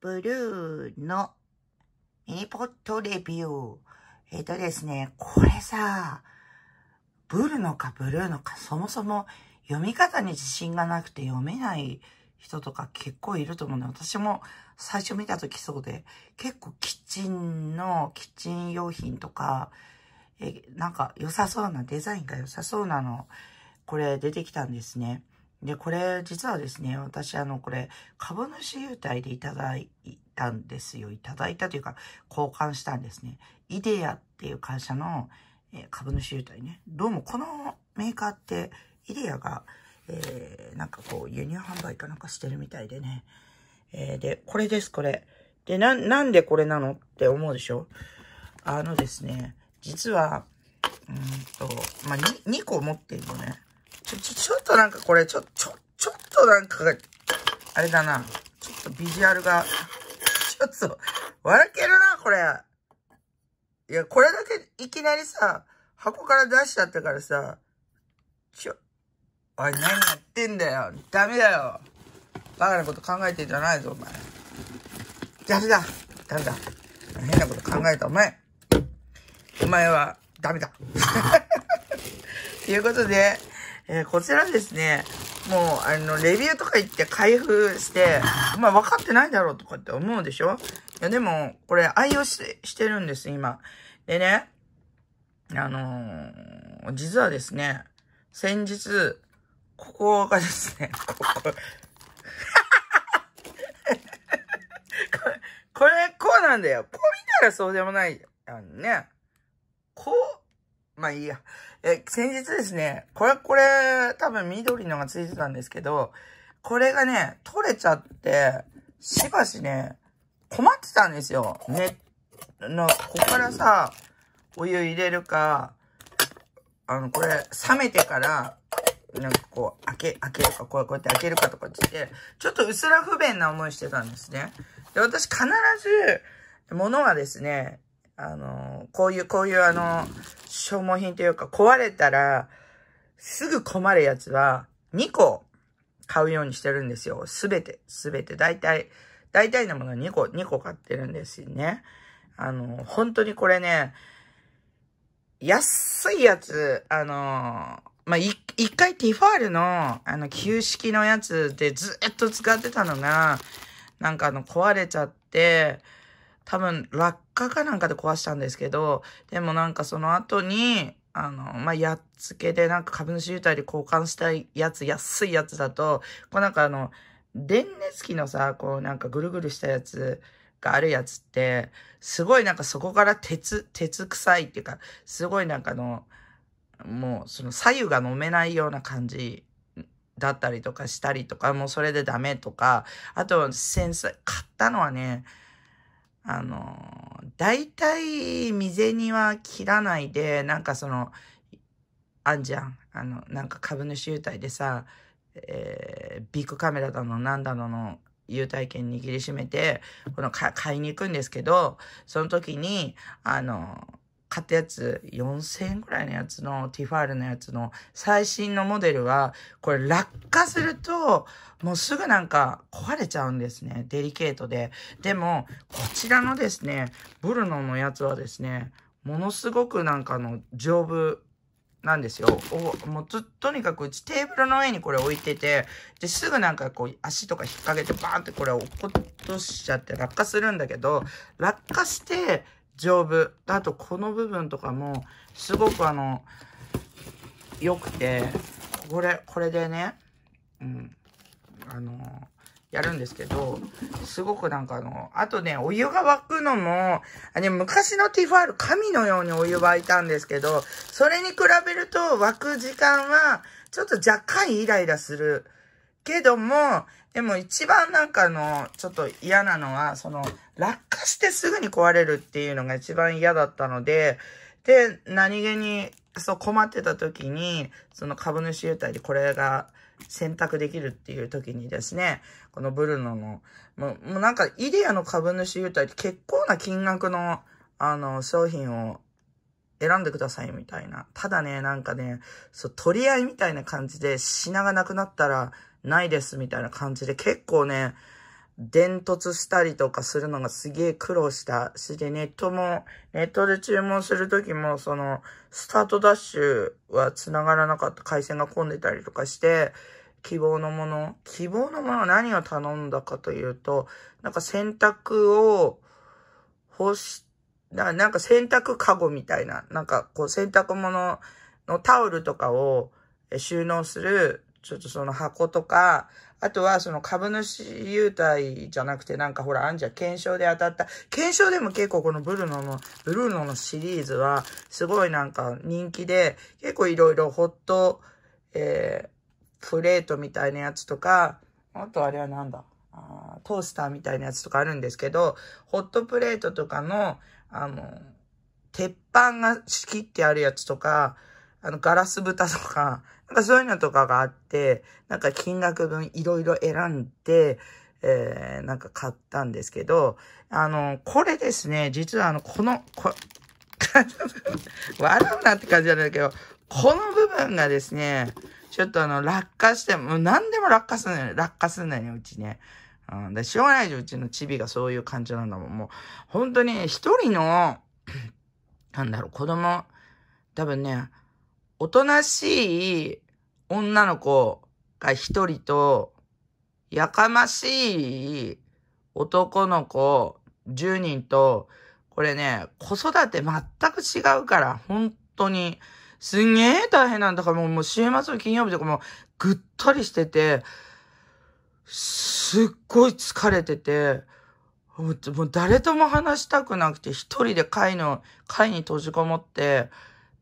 ブルーのミニポットレビュー。えっ、ー、とですね、これさ、ブルのかブルーのか、そもそも読み方に自信がなくて読めない人とか結構いると思うね。私も最初見た時そうで、結構キッチンの、キッチン用品とか、え、なんか良さそうな、デザインが良さそうなの、これ出てきたんですね。で、これ、実はですね、私、あの、これ、株主優待でいただいたんですよ。いただいたというか、交換したんですね。イデアっていう会社の、えー、株主優待ね。どうも、このメーカーって、イデアが、えー、なんかこう、輸入販売かなんかしてるみたいでね。えー、で、これです、これ。で、な、なんでこれなのって思うでしょあのですね、実は、うんと、まあ2、2個持ってるのね。ちょ、ちょ、ちょっとなんかこれ、ちょ、ちょ、ちょっとなんか、あれだな。ちょっとビジュアルが、ちょっと、笑けるな、これ。いや、これだけいきなりさ、箱から出しちゃったからさ、ちょ、おい、何やってんだよ。ダメだよ。バカなこと考えてんじゃないぞ、お前。ダメだ。ダメだ。変なこと考えた、お前。お前は、ダメだ。ということで、えー、こちらですね、もう、あの、レビューとか言って開封して、まあ、分かってないだろうとかって思うでしょいや、でも、これ愛用してるんです、今。でね、あのー、実はですね、先日、ここがですね、ここ これ、こうなんだよ。こう見たらそうでもない。あのね、こう、まあいいや。え、先日ですね、これ、これ、多分緑のがついてたんですけど、これがね、取れちゃって、しばしね、困ってたんですよ。ね、の、ここからさ、お湯入れるか、あの、これ、冷めてから、なんかこう、開け、開けるか、こうやって開けるかとかって言って、ちょっとうすら不便な思いしてたんですね。で、私必ず、ものはですね、あの、こういう、こういうあの、消耗品というか、壊れたら、すぐ困るやつは、2個買うようにしてるんですよ。すべて、すべて。大体、大体のもの2個、2個買ってるんですよね。あの、本当にこれね、安いやつ、あの、まあ、一回ティファールの、あの、旧式のやつでずっと使ってたのが、なんかあの、壊れちゃって、多分落下かなんかで壊したんですけど、でもなんかその後に、あの、まあ、やっつけでなんか株主優待で交換したいやつ、安いやつだと、こうなんかあの、電熱機のさ、こうなんかぐるぐるしたやつがあるやつって、すごいなんかそこから鉄、鉄臭いっていうか、すごいなんかあの、もうその左右が飲めないような感じだったりとかしたりとか、もうそれでダメとか、あとセンサー、買ったのはね、あの、大体、未には切らないで、なんかその、あんじゃん。あの、なんか株主優待でさ、えー、ビッグカメラだの、なんだのの、優待券握りしめて、この買いに行くんですけど、その時に、あの、買ったやつ、4000円ぐらいのやつの、ティファールのやつの最新のモデルは、これ落下すると、もうすぐなんか壊れちゃうんですね。デリケートで。でも、こちらのですね、ブルノのやつはですね、ものすごくなんかの丈夫なんですよ。もうとにかくうちテーブルの上にこれ置いてて、ですぐなんかこう足とか引っ掛けてバーンってこれ落っことしちゃって落下するんだけど、落下して、丈夫。あと、この部分とかも、すごくあの、良くて、これ、これでね、うん、あのやるんですけど、すごくなんかあの、あとね、お湯が沸くのも、あね、昔のティファール、神のようにお湯沸いたんですけど、それに比べると沸く時間は、ちょっと若干イライラする。けども、でも一番なんかの、ちょっと嫌なのは、その、落下してすぐに壊れるっていうのが一番嫌だったので、で、何気に、そう困ってた時に、その株主優待でこれが選択できるっていう時にですね、このブルノの、もうもうなんかイデアの株主優待って結構な金額の、あの、商品を選んでくださいみたいな。ただね、なんかね、そう、取り合いみたいな感じで品がなくなったら、ないですみたいな感じで結構ね、伝突したりとかするのがすげえ苦労したし、で、ネットも、ネットで注文するときも、その、スタートダッシュは繋がらなかった、回線が混んでたりとかして、希望のもの、希望のものは何を頼んだかというと、なんか洗濯を干し、ななんか洗濯かごみたいな、なんかこう洗濯物のタオルとかを収納する、ちょっとその箱とか、あとはその株主優待じゃなくてなんかほら、あんじゃん、検証で当たった。検証でも結構このブルノの、ブルーノのシリーズはすごいなんか人気で、結構いろいろホット、えー、プレートみたいなやつとか、あとあれはなんだあトースターみたいなやつとかあるんですけど、ホットプレートとかの、あの、鉄板が仕切ってあるやつとか、あの、ガラス蓋とか、なんかそういうのとかがあって、なんか金額分いろいろ選んで、えー、なんか買ったんですけど、あの、これですね、実はあの、この、こ、笑 うなって感じなんだけど、この部分がですね、ちょっとあの、落下して、もう何でも落下すんのよ、落下すんのよ、うちね。うん、で、しょうがないでうちのチビがそういう感じなんだもん。もう、本当に一人の、なんだろう、子供、多分ね、おとなしい女の子が一人と、やかましい男の子10人と、これね、子育て全く違うから、本当に。すんげえ大変なんだから、もう週末の金曜日とかもぐったりしてて、すっごい疲れてて、もう誰とも話したくなくて、一人で会の、会に閉じこもって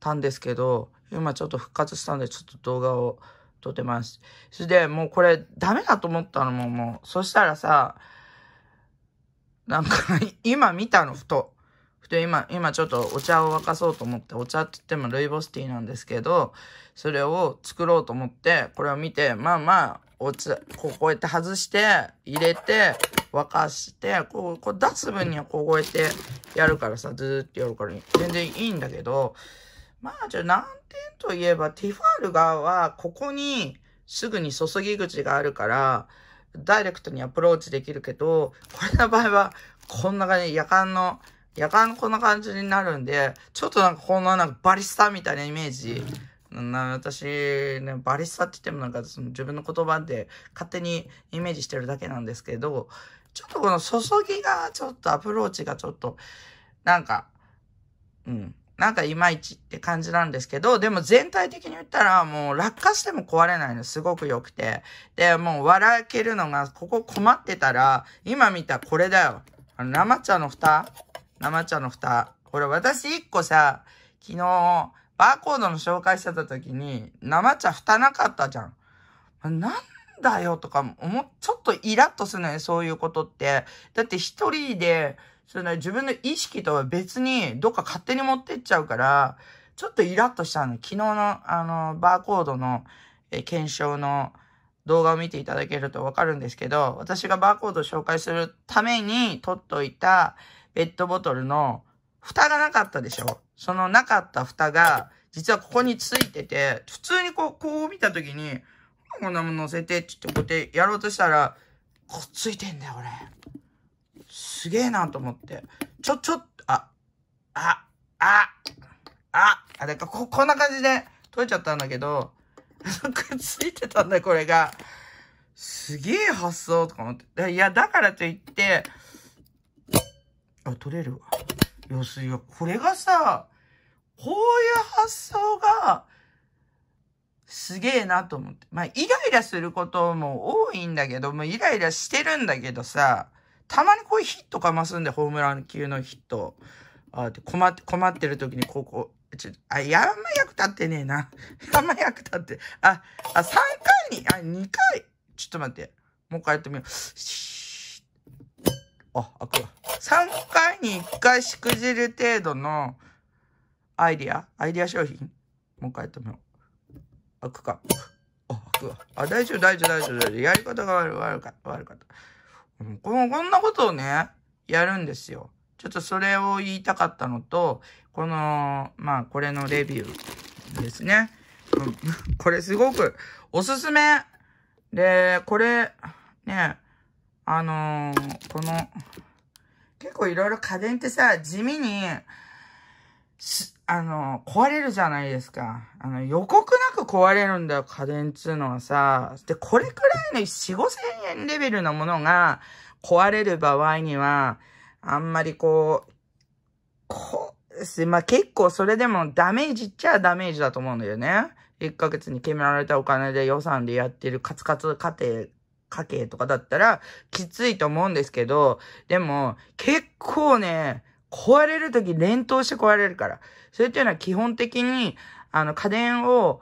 たんですけど、今ちょっと復活したんで、ちょっと動画を撮ってます。それで、もうこれダメだと思ったのももう。そしたらさ、なんか 今見たの、ふと。ふと今、今ちょっとお茶を沸かそうと思って、お茶って言ってもルイボスティーなんですけど、それを作ろうと思って、これを見て、まあまあ、お茶、こうこやって外して、入れて、沸かして、こう、こう出す分にはこうこうやってやるからさ、ずーっとやるから、全然いいんだけど、まあ、じゃあ難点といえば、ティファール側は、ここにすぐに注ぎ口があるから、ダイレクトにアプローチできるけど、これの場合は、こんな感じ、夜間の、夜間こんな感じになるんで、ちょっとなんかこんななんかバリスタみたいなイメージ。な私、ね、バリスタって言ってもなんかその自分の言葉で勝手にイメージしてるだけなんですけど、ちょっとこの注ぎがちょっとアプローチがちょっと、なんか、うん、なんかいまいちって感じなんですけど、でも全体的に言ったらもう落下しても壊れないのすごく良くて。で、もう笑けるのが、ここ困ってたら、今見たこれだよ。あの、生茶の蓋生茶の蓋。これ私一個さ、昨日、バーコードの紹介してた時に、生茶蓋なかったじゃん。なんだよとか、もうちょっとイラッとするのよ、そういうことって。だって一人で、そね、自分の意識とは別にどっか勝手に持ってっちゃうから、ちょっとイラッとしたの。昨日のあの、バーコードの、え検証の動画を見ていただけるとわかるんですけど、私がバーコードを紹介するために取っといたペットボトルの蓋がなかったでしょそのなかった蓋が、実はここについてて、普通にこう、こう見たときに、こんなもの乗せてって言ってこうやってやろうとしたら、こっついてんだよ、俺。すげえなと思って。ちょ、ちょ、っと、あ、あ、あ、あ、あ、れかこ、こんな感じで取れちゃったんだけど、くっついてたんだよ、これが。すげえ発想とか思って。いや、だからといって、あ、取れるわ。要するに、これがさ、こういう発想が、すげえなと思って。まあ、イライラすることも多いんだけど、もイライラしてるんだけどさ、たまにこういうヒットかますんで、ホームラン級のヒット。あ困って、困ってる時にこうこう、ちょ、あ、やんま役立ってねえな。や んま役立って。あ、あ、3回に、あ、2回。ちょっと待って。もう一回やってみよう。あ、開くわ。3回に1回しくじる程度のアイディアアイディア商品もう一回やってみよう。開くか。あ、開くわ。あ、大丈夫、大丈夫、大丈夫。やり方が悪かった。悪かった。うん、このこんなことをね、やるんですよ。ちょっとそれを言いたかったのと、この、まあ、これのレビューですね。うん、これすごくおすすめ。で、これ、ね、あのー、この、結構いろいろ家電ってさ、地味に、あの、壊れるじゃないですか。あの、予告なく壊れるんだよ、家電っつうのはさ。で、これくらいの4、5千円レベルのものが壊れる場合には、あんまりこう、こう、まあ、結構それでもダメージっちゃダメージだと思うんだよね。1ヶ月に決められたお金で予算でやってるカツカツ家庭、家計とかだったらきついと思うんですけど、でも結構ね、壊れるとき連投して壊れるから。それっていうのは基本的に、あの、家電を、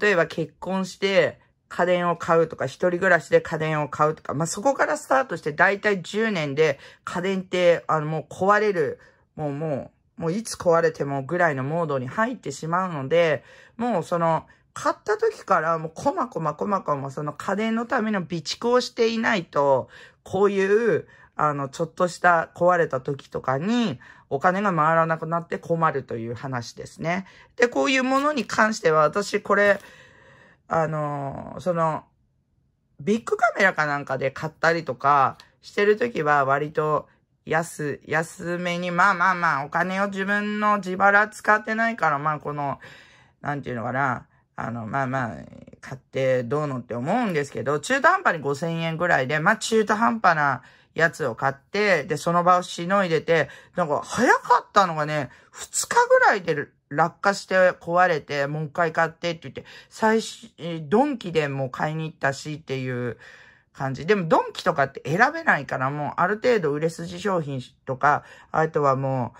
例えば結婚して、家電を買うとか、一人暮らしで家電を買うとか、まあ、そこからスタートして大体10年で家電って、あの、もう壊れる、もうもう、もういつ壊れてもぐらいのモードに入ってしまうので、もうその、買った時からもうこまこまこまこまその家電のための備蓄をしていないと、こういう、あの、ちょっとした壊れた時とかにお金が回らなくなって困るという話ですね。で、こういうものに関しては私これ、あの、その、ビッグカメラかなんかで買ったりとかしてる時は割と安、安めに、まあまあまあ、お金を自分の自腹使ってないから、まあこの、なんていうのかな、あの、まあまあ、買ってどうのって思うんですけど、中途半端に5000円ぐらいで、まあ中途半端な、やつを買って、で、その場をしのいでて、なんか早かったのがね、2日ぐらいで落下して壊れて、もう一回買ってって言って、最初、ドンキでも買いに行ったしっていう感じ。でもドンキとかって選べないから、もうある程度売れ筋商品とか、あとはも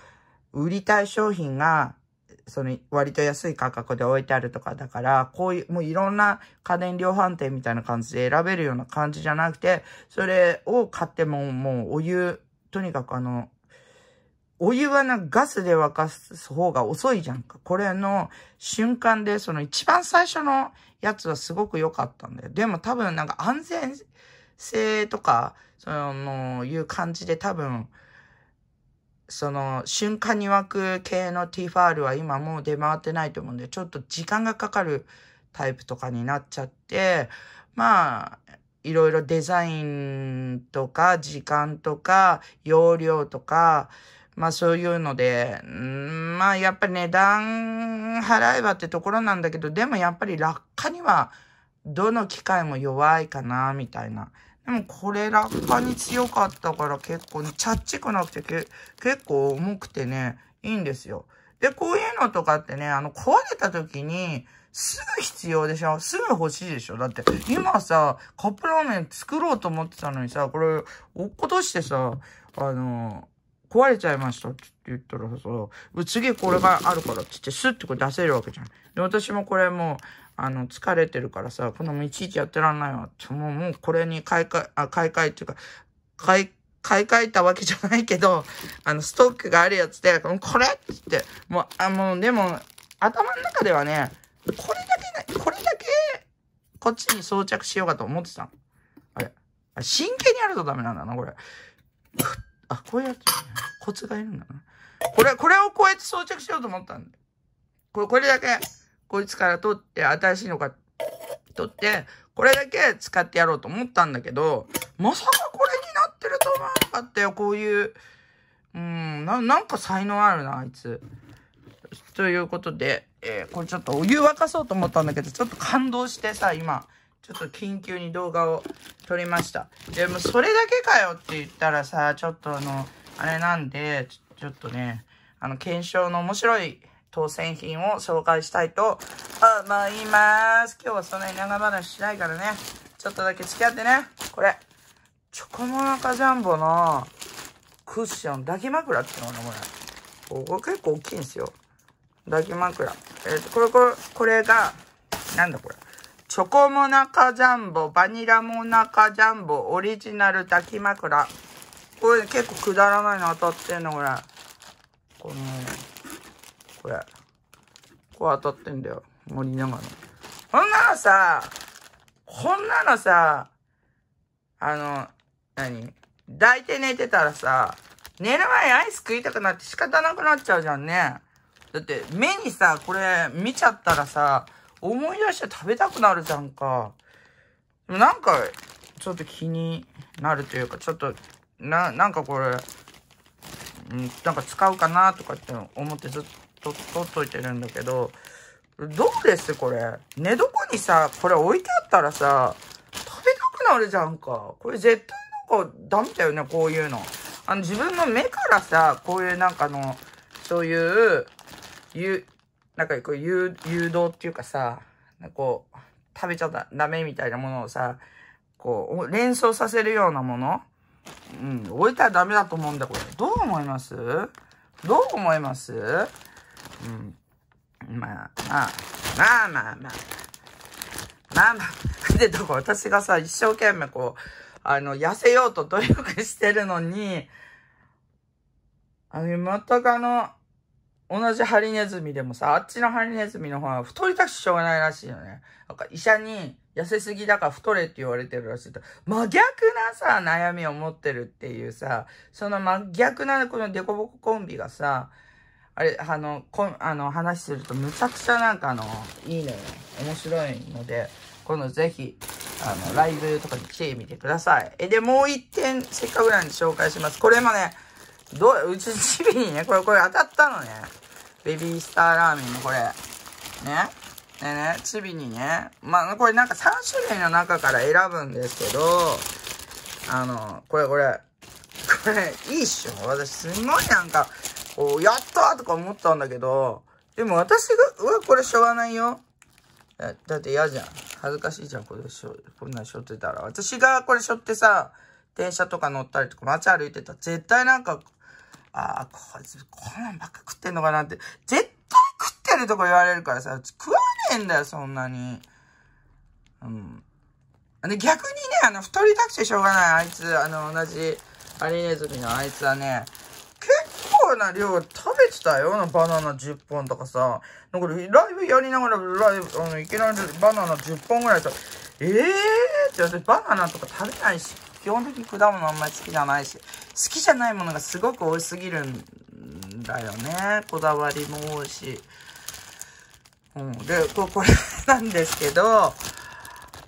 う、売りたい商品がその割と安い価格で置いてあるとかだから、こういう、もういろんな家電量販店みたいな感じで選べるような感じじゃなくて、それを買ってももうお湯、とにかくあの、お湯はな、ガスで沸かす方が遅いじゃんか。これの瞬間で、その一番最初のやつはすごく良かったんだよ。でも多分なんか安全性とか、その、いう感じで多分、その瞬間に湧く系のティファールは今もう出回ってないと思うんで、ちょっと時間がかかるタイプとかになっちゃって、まあ、いろいろデザインとか時間とか容量とか、まあそういうので、んまあやっぱり値段払えばってところなんだけど、でもやっぱり落下にはどの機械も弱いかな、みたいな。でもこれ落下に強かったから結構、ちゃっちくなくてけ結構重くてね、いいんですよ。で、こういうのとかってね、あの、壊れた時に、すぐ必要でしょすぐ欲しいでしょだって、今さ、カップラーメン作ろうと思ってたのにさ、これ、落っことしてさ、あの、壊れちゃいましたって言ったらさ、次これがあるからって言って、スッてこれ出せるわけじゃん。で、私もこれもあの、疲れてるからさ、このもいちいちやってらんないわ。もう、もうこれに買い替え、あ、買い替えっていうか、買い、買い替えたわけじゃないけど、あの、ストックがあるやつで、これって言って、もう、あ、もう、でも、頭の中ではね、これだけ、これだけ、こっちに装着しようかと思ってたの。あれ。あ真剣にやるとダメなんだな、これ。あ、こうやって、コツがいるんだな。これ、これをこうやって装着しようと思ったんだよ。これ、これだけ。こいつから取って、新しいのか、取って、これだけ使ってやろうと思ったんだけど、まさかこれになってると思わなかったよ、こういう。うん、ななんか才能あるな、あいつ。ということで、えー、これちょっとお湯沸かそうと思ったんだけど、ちょっと感動してさ、今、ちょっと緊急に動画を撮りました。でも、それだけかよって言ったらさ、ちょっとあの、あれなんで、ちょっとね、あの、検証の面白い当選品を紹介したいと思います。今日はそんなに長話しないからね。ちょっとだけ付き合ってね。これ。チョコモナカジャンボのクッション抱き枕っていうのかな、これ。ここ結構大きいんですよ。抱き枕。えっ、ー、と、これ、これ、これが、なんだこれ。チョコモナカジャンボ、バニラモナカジャンボ、オリジナル抱き枕。これ結構くだらないの当たってんの、これ。この、これ。これ当たってんだよ。森永の。こんなのさ、こんなのさ、あの、何抱いて寝てたらさ、寝る前アイス食いたくなって仕方なくなっちゃうじゃんね。だって、目にさ、これ見ちゃったらさ、思い出して食べたくなるじゃんか。でもなんか、ちょっと気になるというか、ちょっと、な、なんかこれ、うん、なんか使うかなとかって思ってずっと、取っといてるんだけど、どうですこれ。寝床にさ、これ置いてあったらさ、食べたくなるじゃんか。これ絶対なんかダメだよね、こういうの。あの、自分の目からさ、こういうなんかの、そういう、ゆ、なんかこう、誘導っていうかさ、なんかこう、食べちゃダメみたいなものをさ、こう、連想させるようなものうん、置いたらダメだと思うんだ、これ。どう思いますどう思いますうん。まあ、まあ、まあまあまあ。まあまあ。で、だから私がさ、一生懸命こう、あの、痩せようと努力してるのに、あの、全くあの、同じハリネズミでもさ、あっちのハリネズミの方は太りたくしょうがないらしいよね。なんか医者に痩せすぎだから太れって言われてるらしい。と、真逆なさ、悩みを持ってるっていうさ、その真逆なこのデコボココンビがさ、あれ、あの、こあの、話するとむちゃくちゃなんかあの、いいのよ。面白いので、今度ぜひ、あの、ライブとかに来てみてください。え、で、もう一点、せっかくなんで紹介します。これもね、どう、うちチビにね、これ、これ当たったのね。ベビースターラーメンのこれ。ね。ねね、チビにね、まあ、これなんか3種類の中から選ぶんですけど、あの、これこれ、これ、いいっしょ私すごいなんか、おやったとか思ったんだけど、でも私が、うわ、これしょうがないよ。だだって嫌じゃん。恥ずかしいじゃん、これしょ、こんなんしょってたら。私がこれしょってさ、電車とか乗ったりとか街歩いてたら絶対なんか、ああ、こいつ、こんなんばっか食ってんのかなって、絶対食ってるとか言われるからさ、食わねえんだよ、そんなに。うん。で、逆にね、あの、太りたくてしょうがない、あいつ、あの、同じ、アリネズミのあいつはね、な量食べてたよ、バナナ10本とかさ。なんかライブやりながら、ライブ、あの、いきなりバナナ10本ぐらいと、えぇ、ー、ってバナナとか食べないし、基本的に果物あんまり好きじゃないし、好きじゃないものがすごく多すぎるんだよね。こだわりも多いし。うん、で、こ これなんですけど、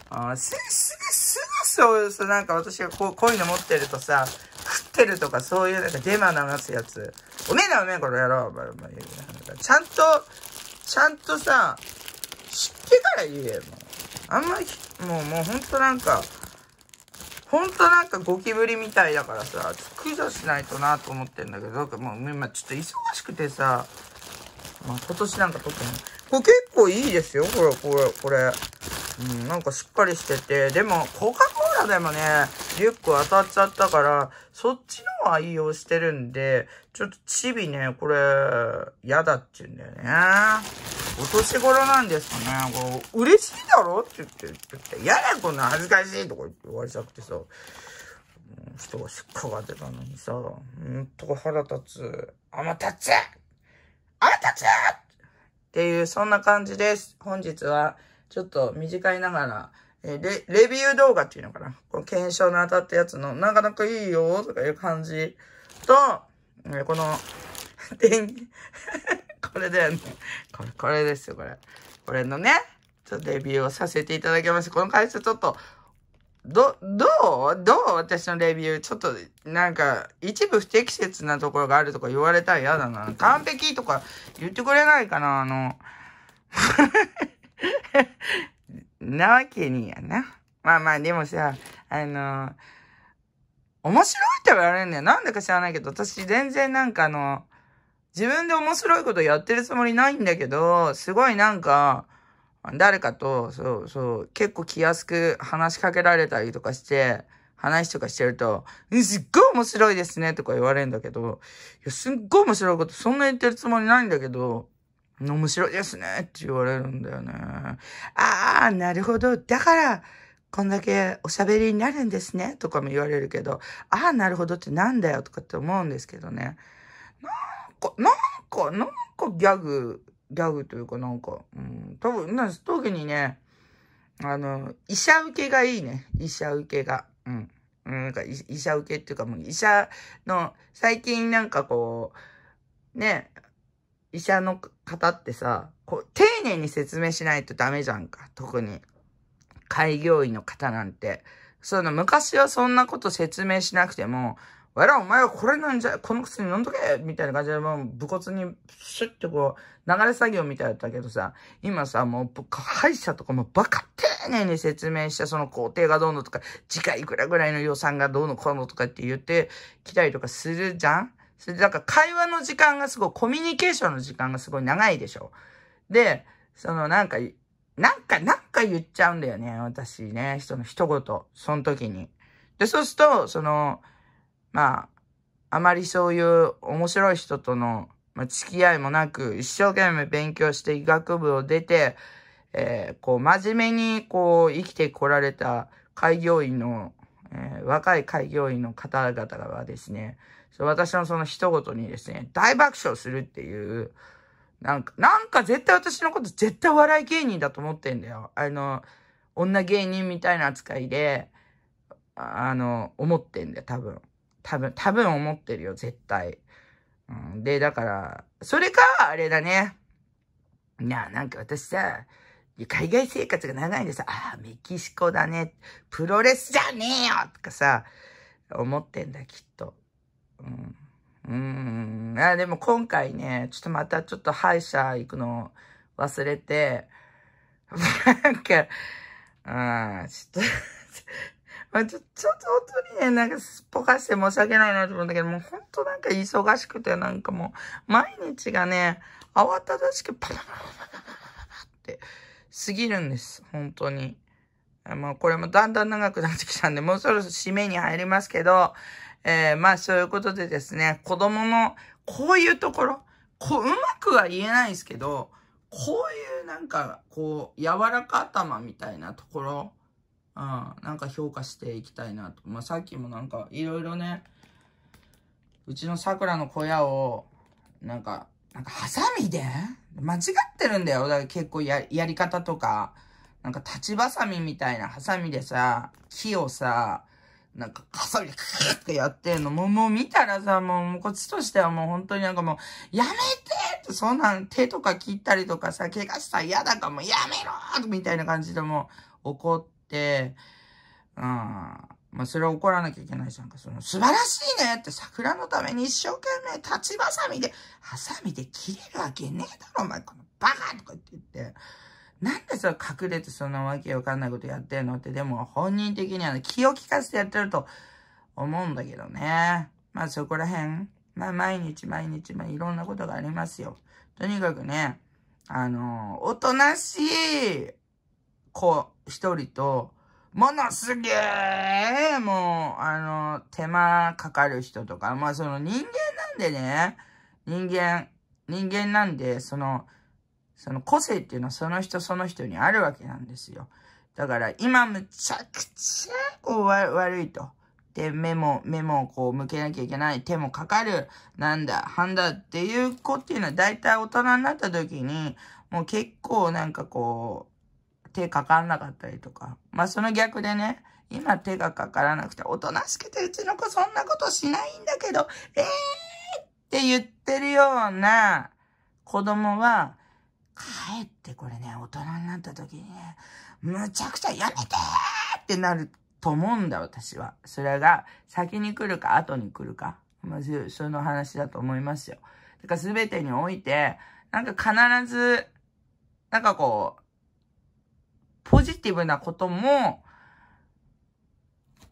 あすぐ、すぐ、すぐそうそう、なんか私がこうこういうの持ってるとさ、食ってるとかそういうなんかデマ流すやつ、おめえだおめえ、この野郎。ちゃんと、ちゃんとさ、知ってから言えよ。あんまり、もう、もうほんとなんか、ほんとなんかゴキブリみたいだからさ、駆除しないとなと思ってんだけど、なんかもう今ちょっと忙しくてさ、まあ今年なんか特に。これ結構いいですよ、これ、これ、これ。うん、なんかしっかりしてて、でも、コカ・コーラでもね、リュック当たっちゃったから、そっちの愛用してるんで、ちょっとチビね、これ、嫌だって言うんだよね。お年頃なんですかね。こう、嬉しいだろって言って、言って、嫌だこんな恥ずかしいとか言われちゃってさ、人がしっかが出たのにさ、ほんと腹立つ。あまたつあまたつっていう、そんな感じです。本日は、ちょっと短いながら、えレ、レビュー動画っていうのかなこの検証の当たったやつの、なかなかいいよとかいう感じと、えこの、電 これだよね。これ、これですよ、これ。これのね、ちょっとレビューをさせていただきます。この会社ちょっと、ど、どうどう私のレビュー。ちょっと、なんか、一部不適切なところがあるとか言われたら嫌だな。完璧とか言ってくれないかな、あの。なわけにやな。まあまあ、でもさ、あのー、面白いって言われるんだよ。なんだか知らないけど、私全然なんかあの、自分で面白いことやってるつもりないんだけど、すごいなんか、誰かと、そうそう、結構気安く話しかけられたりとかして、話とかしてると、すっごい面白いですねとか言われるんだけど、いや、すっごい面白いこと、そんな言ってるつもりないんだけど、面白いですねって言われるんだよね。ああ、なるほど。だから、こんだけおしゃべりになるんですねとかも言われるけど、ああ、なるほどってなんだよとかって思うんですけどね。なんか、なんか、なんかギャグ、ギャグというかなんか、うん、多分、なん特にね、あの、医者受けがいいね。医者受けが。うん。なんか医者受けっていうかもう医者の、最近なんかこう、ね、医者の方ってさ、こう、丁寧に説明しないとダメじゃんか。特に。開業医の方なんて。その、昔はそんなこと説明しなくても、わら、お前はこれなんじゃ、この薬飲んどけみたいな感じで、もう、武骨に、シュッてこう、流れ作業みたいだったけどさ、今さ、もう、歯医者とかもバカ丁寧に説明して、その工程がどうのとか、次回いくらぐらいの予算がどうのこうのとかって言ってきたりとかするじゃんそれで、か会話の時間がすごい、コミュニケーションの時間がすごい長いでしょ。で、そのなんか、なんか、なんか言っちゃうんだよね、私ね、人の一言、その時に。で、そうすると、その、まあ、あまりそういう面白い人との、まあ、付き合いもなく、一生懸命勉強して医学部を出て、えー、こう、真面目に、こう、生きてこられた開業医の、えー、若い開業医の方々がですね、私のその一言にですね、大爆笑するっていう、なんか、なんか絶対私のこと絶対笑い芸人だと思ってんだよ。あの、女芸人みたいな扱いで、あの、思ってんだよ、多分。多分、多分思ってるよ、絶対。うん、で、だから、それか、あれだね。いや、なんか私さ、海外生活が長いんでさ、ああ、メキシコだね。プロレスじゃねえよとかさ、思ってんだ、きっと。うん。うん。あ、でも今回ね、ちょっとまたちょっと歯医者行くの忘れて、なんか、あちょっと まあ、ちょ、ちょっと本当にね、なんかすっぽかして申し訳ないなと思うんだけど、もう本当なんか忙しくて、なんかもう、毎日がね、慌ただしくパラパラパラパラって過ぎるんです、本当に。もうこれもだんだん長くなってきたんで、もうそろそろ締めに入りますけど、えー、まあそういうことでですね、子供のこういうところ、こう、うまくは言えないですけど、こういうなんか、こう、柔らか頭みたいなところ、うん、なんか評価していきたいなと。まあさっきもなんか、いろいろね、うちの桜の小屋を、なんか、なんかハサミで間違ってるんだよ。だから結構や、やり方とか、なんか立ちばさみみたいなハサミでさ、木をさ、なんか、かさみでクーってやってんの。もう、もう見たらさ、もう、こっちとしてはもう本当になんかもう、やめてって、そんなん手とか切ったりとかさ、怪我したら嫌だからもうやめろみたいな感じでもう、怒って、うん。まあ、それは怒らなきゃいけないじゃんか。その、素晴らしいねって桜のために一生懸命立ちばさみで、ハサミで切れるわけねえだろ、お前、このバカとかって言って。なんでそ隠れてそんなわけわかんないことやってんのって、でも本人的には気を利かせてやってると思うんだけどね。まあそこら辺、まあ毎日毎日、まあいろんなことがありますよ。とにかくね、あの、おとなしい子一人と、ものすげえ、もう、あの、手間かかる人とか、まあその人間なんでね、人間、人間なんで、その、その個性っていうのはその人その人にあるわけなんですよ。だから今むちゃくちゃこう悪いと。で、目も、目もこう向けなきゃいけない。手もかかる。なんだ、はんだっていう子っていうのは大体大人になった時に、もう結構なんかこう、手かからなかったりとか。まあその逆でね、今手がかからなくて、おとなしくてうちの子そんなことしないんだけど、えーって言ってるような子供は、帰ってこれね、大人になった時にね、むちゃくちゃやめてーってなると思うんだ、私は。それが、先に来るか、後に来るか。まず、その話だと思いますよ。てか、すべてにおいて、なんか必ず、なんかこう、ポジティブなことも、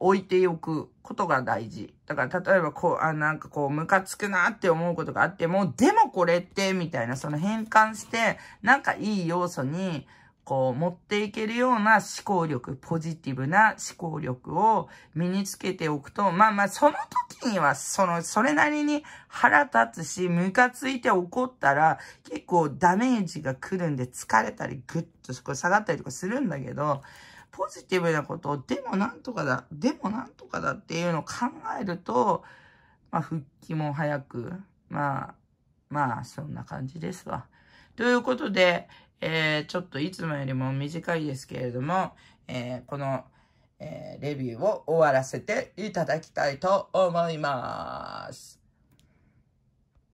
置いておくことが大事。だから、例えばこう、あ、なんかこう、ムカつくなって思うことがあっても、でもこれって、みたいな、その変換して、なんかいい要素に、こう、持っていけるような思考力、ポジティブな思考力を身につけておくと、まあまあ、その時には、その、それなりに腹立つし、ムカついて怒ったら、結構ダメージが来るんで、疲れたり、ぐっとそこ下がったりとかするんだけど、ポジティブなことを、でもなんとかだ、でもなんとかだっていうのを考えると、まあ、復帰も早く、まあ、まあ、そんな感じですわ。ということで、えー、ちょっといつもよりも短いですけれども、えー、この、えー、レビューを終わらせていただきたいと思います。